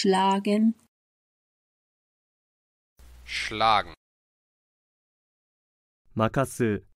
schlagen schlagen 任す